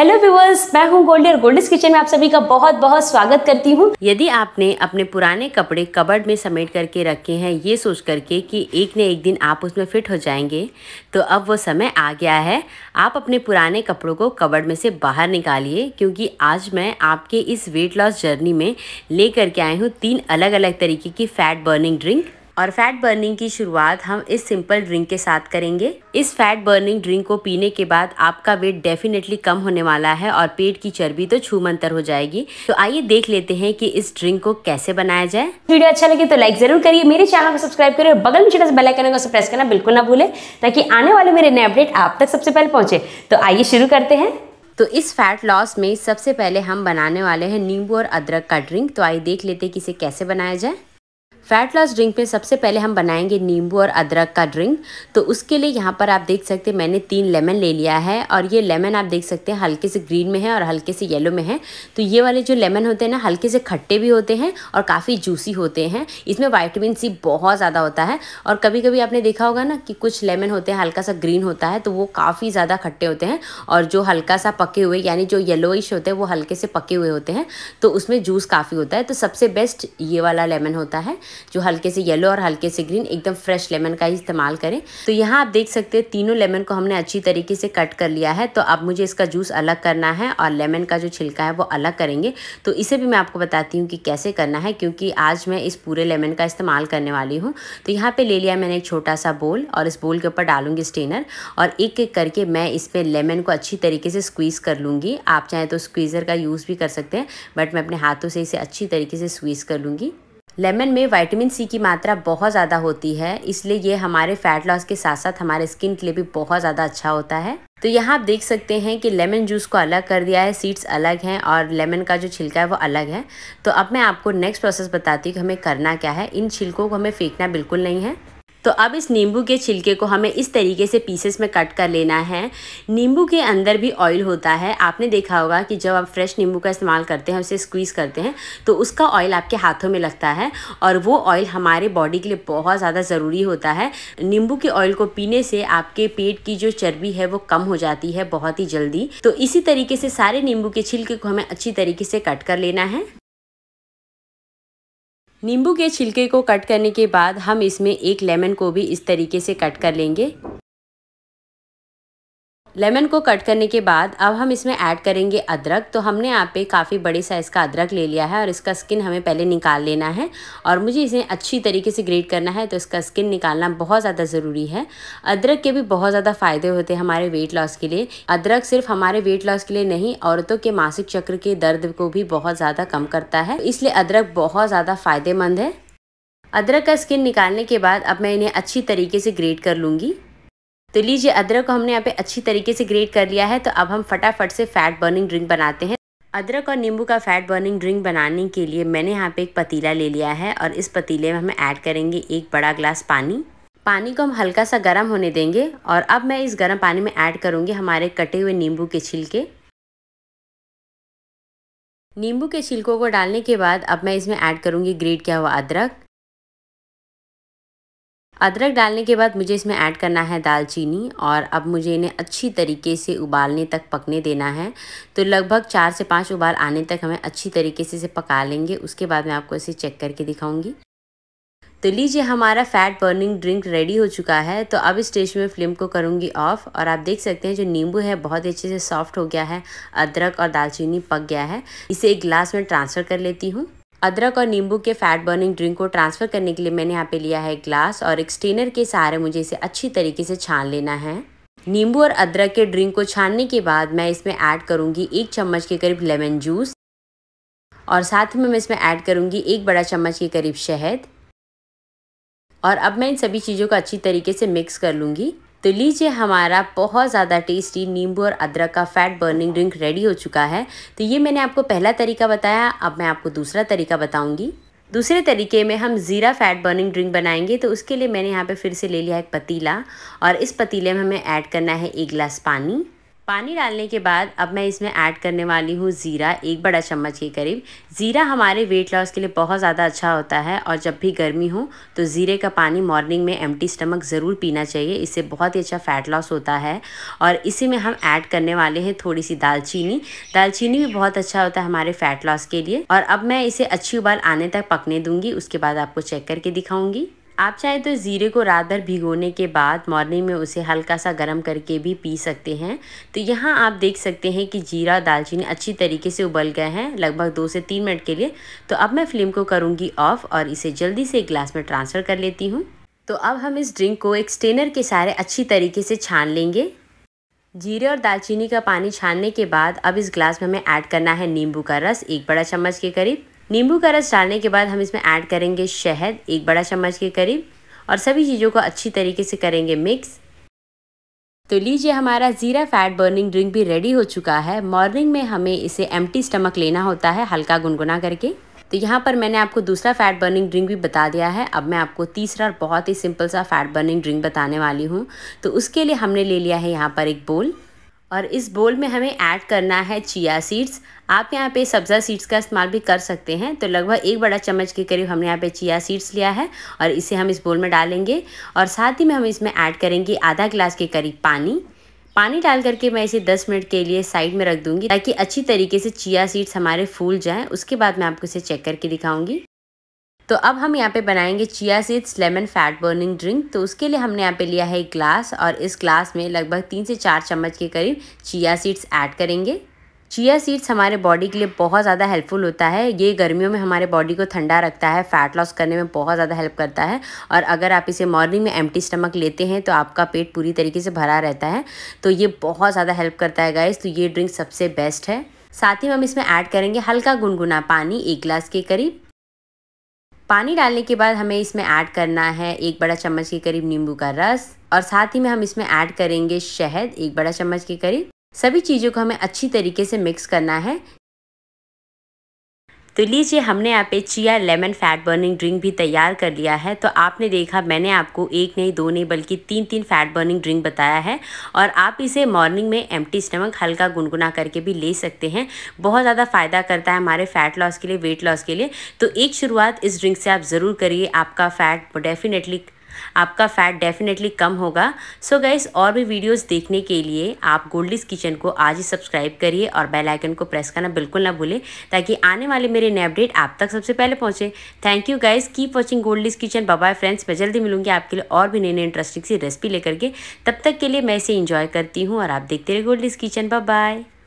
hello viewers मैं हूं गोल्डी और गोल्डस किचन में आप सभी का बहुत बहुत स्वागत करती हूं यदि आपने अपने पुराने कपड़े कबर्ड में समेट करके रखे हैं ये सोच करके कि एक न एक दिन आप उसमें फिट हो जाएंगे तो अब वो समय आ गया है आप अपने पुराने कपड़ों को कबर्ड में से बाहर निकालिए क्योंकि आज मैं आपके इस वेट लॉस जर्नी में ले करके आई हूँ तीन अलग अलग तरीके की फ़ैट बर्निंग ड्रिंक और फैट बर्निंग की शुरुआत हम इस सिंपल ड्रिंक के साथ करेंगे इस फैट बर्निंग ड्रिंक को पीने के बाद आपका वेट डेफिनेटली कम होने वाला है और पेट की चर्बी तो छूमंतर हो जाएगी तो आइए देख लेते हैं कि इस ड्रिंक को कैसे बनाया जाए वीडियो अच्छा लगे तो लाइक जरूर करिए मेरे चैनल को सब्सक्राइब करिए और बगल में छोटा सा बेलाइकन को प्रेस करना बिल्कुल ना भूले ताकि आने वाले मेरे नए अपडेट आप तक सबसे पहले पहुंचे तो आइए शुरू करते हैं तो इस फैट लॉस में सबसे पहले हम बनाने वाले हैं नींबू और अदरक का ड्रिंक तो आइए देख लेते हैं कि इसे कैसे बनाया जाए फैट लॉस ड्रिंक में सबसे पहले हम बनाएंगे नींबू और अदरक का ड्रिंक तो उसके लिए यहाँ पर आप देख सकते हैं मैंने तीन लेमन ले लिया है और ये लेमन आप देख सकते हैं हल्के से ग्रीन में है और हल्के से येलो में है तो ये वाले जो लेमन होते हैं ना हल्के से खट्टे भी होते हैं और काफ़ी जूसी होते हैं इसमें वाइटमिन सी बहुत ज़्यादा होता है और कभी कभी आपने देखा होगा ना कि कुछ लेमन होते हैं हल्का सा ग्रीन होता है तो वो काफ़ी ज़्यादा खट्टे होते हैं और जो हल्का सा पके हुए यानी जो येलोइश होते हैं वो हल्के से पके हुए होते हैं तो उसमें जूस काफ़ी होता है तो सबसे बेस्ट ये वाला लेमन होता है जो हल्के से येलो और हल्के से ग्रीन एकदम फ्रेश लेमन का ही इस्तेमाल करें तो यहाँ आप देख सकते हैं तीनों लेमन को हमने अच्छी तरीके से कट कर लिया है तो अब मुझे इसका जूस अलग करना है और लेमन का जो छिलका है वो अलग करेंगे तो इसे भी मैं आपको बताती हूँ कि कैसे करना है क्योंकि आज मैं इस पूरे लेमन का इस्तेमाल करने वाली हूँ तो यहाँ पर ले लिया मैंने एक छोटा सा बोल और इस बोल के ऊपर डालूंगी स्टेनर और एक एक करके मैं इस पर लेमन को अच्छी तरीके से स्क्वीज़ कर लूँगी आप चाहें तो स्क्वीज़र का यूज़ भी कर सकते हैं बट मैं अपने हाथों से इसे अच्छी तरीके से स्क्वीज़ कर लूँगी लेमन में विटामिन सी की मात्रा बहुत ज़्यादा होती है इसलिए ये हमारे फैट लॉस के साथ साथ हमारे स्किन के लिए भी बहुत ज़्यादा अच्छा होता है तो यहाँ आप देख सकते हैं कि लेमन जूस को अलग कर दिया है सीड्स अलग हैं और लेमन का जो छिलका है वो अलग है तो अब मैं आपको नेक्स्ट प्रोसेस बताती हूँ कि हमें करना क्या है इन छिलकों को हमें फेंकना बिल्कुल नहीं है तो अब इस नींबू के छिलके को हमें इस तरीके से पीसेस में कट कर लेना है नींबू के अंदर भी ऑयल होता है आपने देखा होगा कि जब आप फ्रेश नींबू का इस्तेमाल करते हैं उसे स्क्वीज़ करते हैं तो उसका ऑयल आपके हाथों में लगता है और वो ऑयल हमारे बॉडी के लिए बहुत ज़्यादा ज़रूरी होता है नींबू के ऑयल को पीने से आपके पेट की जो चर्बी है वो कम हो जाती है बहुत ही जल्दी तो इसी तरीके से सारे नींबू के छिलके को हमें अच्छी तरीके से कट कर लेना है नींबू के छिलके को कट करने के बाद हम इसमें एक लेमन को भी इस तरीके से कट कर लेंगे लेमन को कट करने के बाद अब हम इसमें ऐड करेंगे अदरक तो हमने यहाँ पे काफ़ी बड़े साइज़ का अदरक ले लिया है और इसका स्किन हमें पहले निकाल लेना है और मुझे इसे अच्छी तरीके से ग्रेट करना है तो इसका स्किन निकालना बहुत ज़्यादा ज़रूरी है अदरक के भी बहुत ज़्यादा फ़ायदे होते हैं हमारे वेट लॉस के लिए अदरक सिर्फ हमारे वेट लॉस के लिए नहीं औरतों के मासिक चक्र के दर्द को भी बहुत ज़्यादा कम करता है इसलिए अदरक बहुत ज़्यादा फ़ायदेमंद है अदरक का स्किन निकालने के बाद अब मैं इन्हें अच्छी तरीके से ग्रेट कर लूँगी तो लीजिए अदरक को हमने यहाँ पे अच्छी तरीके से ग्रेट कर लिया है तो अब हम फटाफट से फैट बर्निंग ड्रिंक बनाते हैं अदरक और नींबू का फैट बर्निंग ड्रिंक बनाने के लिए मैंने यहाँ पे एक पतीला ले लिया है और इस पतीले में हम ऐड करेंगे एक बड़ा ग्लास पानी पानी को हम हल्का सा गर्म होने देंगे और अब मैं इस गर्म पानी में ऐड करूँगी हमारे कटे हुए नींबू के छिलके नींबू के छिलकों को डालने के बाद अब मैं इसमें ऐड करूँगी ग्रेट किया हुआ अदरक अदरक डालने के बाद मुझे इसमें ऐड करना है दालचीनी और अब मुझे इन्हें अच्छी तरीके से उबालने तक पकने देना है तो लगभग चार से पाँच उबाल आने तक हमें अच्छी तरीके से इसे पका लेंगे उसके बाद मैं आपको इसे चेक करके दिखाऊँगी तो लीजिए हमारा फैट बर्निंग ड्रिंक रेडी हो चुका है तो अब इस स्टेज में फ्लेम को करूँगी ऑफ और आप देख सकते हैं जो नींबू है बहुत अच्छे से सॉफ्ट हो गया है अदरक और दालचीनी पक गया है इसे एक ग्लास में ट्रांसफ़र कर लेती हूँ अदरक और नींबू के फैट बर्निंग ड्रिंक को ट्रांसफ़र करने के लिए मैंने यहाँ पे लिया है ग्लास और एक स्टेनर के सहारे मुझे इसे अच्छी तरीके से छान लेना है नींबू और अदरक के ड्रिंक को छानने के बाद मैं इसमें ऐड करूँगी एक चम्मच के करीब लेमन जूस और साथ में मैं इसमें ऐड करूँगी एक बड़ा चम्मच के करीब शहद और अब मैं इन सभी चीज़ों को अच्छी तरीके से मिक्स कर लूँगी तो लीजिए हमारा बहुत ज़्यादा टेस्टी नींबू और अदरक का फैट बर्निंग ड्रिंक रेडी हो चुका है तो ये मैंने आपको पहला तरीका बताया अब मैं आपको दूसरा तरीका बताऊँगी दूसरे तरीके में हम ज़ीरा फैट बर्निंग ड्रिंक बनाएंगे तो उसके लिए मैंने यहाँ पे फिर से ले लिया एक पतीला और इस पतीले में हमें ऐड करना है एक गिलास पानी पानी डालने के बाद अब मैं इसमें ऐड करने वाली हूँ ज़ीरा एक बड़ा चम्मच के करीब ज़ीरा हमारे वेट लॉस के लिए बहुत ज़्यादा अच्छा होता है और जब भी गर्मी हो तो ज़ीरे का पानी मॉर्निंग में एम्प्टी स्टमक ज़रूर पीना चाहिए इससे बहुत ही अच्छा फ़ैट लॉस होता है और इसी में हम ऐड करने वाले हैं थोड़ी सी दालचीनी दालचीनी भी बहुत अच्छा होता है हमारे फ़ैट लॉस के लिए और अब मैं इसे अच्छी उबाल आने तक पकने दूँगी उसके बाद आपको चेक करके दिखाऊँगी आप चाहे तो ज़ीरे को रात भर भिगोने के बाद मॉर्निंग में उसे हल्का सा गर्म करके भी पी सकते हैं तो यहाँ आप देख सकते हैं कि जीरा दालचीनी अच्छी तरीके से उबल गए हैं लगभग दो से तीन मिनट के लिए तो अब मैं फ्लेम को करूँगी ऑफ़ और इसे जल्दी से एक ग्लास में ट्रांसफ़र कर लेती हूँ तो अब हम इस ड्रिंक को एक स्टेनर के सहारे अच्छी तरीके से छान लेंगे जीरे और दालचीनी का पानी छानने के बाद अब इस ग्लास में हमें ऐड करना है नींबू का रस एक बड़ा चम्मच के करीब नींबू का रस डालने के बाद हम इसमें ऐड करेंगे शहद एक बड़ा चम्मच के करीब और सभी चीज़ों को अच्छी तरीके से करेंगे मिक्स तो लीजिए हमारा ज़ीरा फैट बर्निंग ड्रिंक भी रेडी हो चुका है मॉर्निंग में हमें इसे एम्प्टी स्टमक लेना होता है हल्का गुनगुना करके तो यहाँ पर मैंने आपको दूसरा फैट बर्निंग ड्रिंक भी बता दिया है अब मैं आपको तीसरा और बहुत ही सिंपल सा फैट बर्निंग ड्रिंक बताने वाली हूँ तो उसके लिए हमने ले लिया है यहाँ पर एक बोल और इस बोल में हमें ऐड करना है चिया सीड्स आप यहाँ पे सब्ज़ा सीड्स का इस्तेमाल भी कर सकते हैं तो लगभग एक बड़ा चम्मच के करीब हमने यहाँ पे चिया सीड्स लिया है और इसे हम इस बोल में डालेंगे और साथ ही में हम इसमें ऐड करेंगे आधा गिलास के करीब पानी पानी डाल करके मैं इसे 10 मिनट के लिए साइड में रख दूंगी ताकि अच्छी तरीके से चिया सीड्स हमारे फूल जाएं उसके बाद मैं आपको इसे चेक करके दिखाऊंगी तो अब हम यहाँ पे बनाएंगे chia seeds lemon fat burning drink तो उसके लिए हमने यहाँ पे लिया है एक ग्लास और इस ग्लास में लगभग तीन से चार चम्मच के करीब चिया सीड्स ऐड करेंगे चिया सीड्स हमारे बॉडी के लिए बहुत ज़्यादा हेल्पफुल होता है ये गर्मियों में हमारे बॉडी को ठंडा रखता है फ़ैट लॉस करने में बहुत ज़्यादा हेल्प करता है और अगर आप इसे मॉर्निंग में एम्प्टी स्टमक लेते हैं तो आपका पेट पूरी तरीके से भरा रहता है तो ये बहुत ज़्यादा हेल्प करता है गाइस तो ये ड्रिंक सबसे बेस्ट है साथ ही हम इसमें ऐड करेंगे हल्का गुनगुना पानी एक ग्लास के करीब पानी डालने के बाद हमें इसमें ऐड करना है एक बड़ा चम्मच के करीब नींबू का रस और साथ ही में हम इसमें ऐड करेंगे शहद एक बड़ा चम्मच के करीब सभी चीज़ों को हमें अच्छी तरीके से मिक्स करना है तो लीजिए हमने यहाँ पे chia lemon fat burning drink भी तैयार कर लिया है तो आपने देखा मैंने आपको एक नहीं दो नहीं बल्कि तीन तीन फैट बर्निंग ड्रिंक बताया है और आप इसे मॉर्निंग में एम्प्टी स्टमक हल्का गुनगुना करके भी ले सकते हैं बहुत ज़्यादा फ़ायदा करता है हमारे फ़ैट लॉस के लिए वेट लॉस के लिए तो एक शुरुआत इस ड्रिंक से आप ज़रूर करिए आपका फ़ैट डेफिनेटली आपका फ़ैट डेफिनेटली कम होगा सो so गैस और भी वीडियोस देखने के लिए आप गोल्डिस किचन को आज ही सब्सक्राइब करिए और बेल आइकन को प्रेस करना बिल्कुल ना भूलें ताकि आने वाले मेरे नए अपडेट आप तक सबसे पहले पहुँचे thank you guys keep watching Goldie's kitchen bye friends मैं जल्दी मिलूंगी आपके लिए और भी नई नई इंटरेस्टिंग सी रेसिपी लेकर के तब तक के लिए मैं इसे इंजॉय करती हूँ और आप देखते रहे गोल्डिस किचन बाय